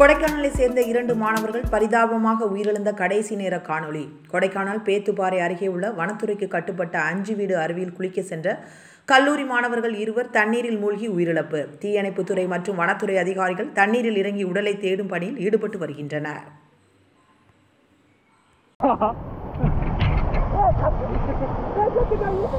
கொடைக்கானலை சேர்ந்த இரண்டு மாணவர்கள் பரிதாபமாக உயிரிழந்த கடைசி நேர காணொளி கொடைக்கானல் பேத்துப்பாறை அருகே உள்ள வனத்துறைக்கு கட்டுப்பட்ட அஞ்சு வீடு அருவியில் குளிக்க சென்ற கல்லூரி மாணவர்கள் இருவர் தண்ணீரில் மூழ்கி உயிரிழப்பு தீயணைப்புத்துறை மற்றும் வனத்துறை அதிகாரிகள் தண்ணீரில் இறங்கி உடலை தேடும் பணியில் ஈடுபட்டு வருகின்றனர்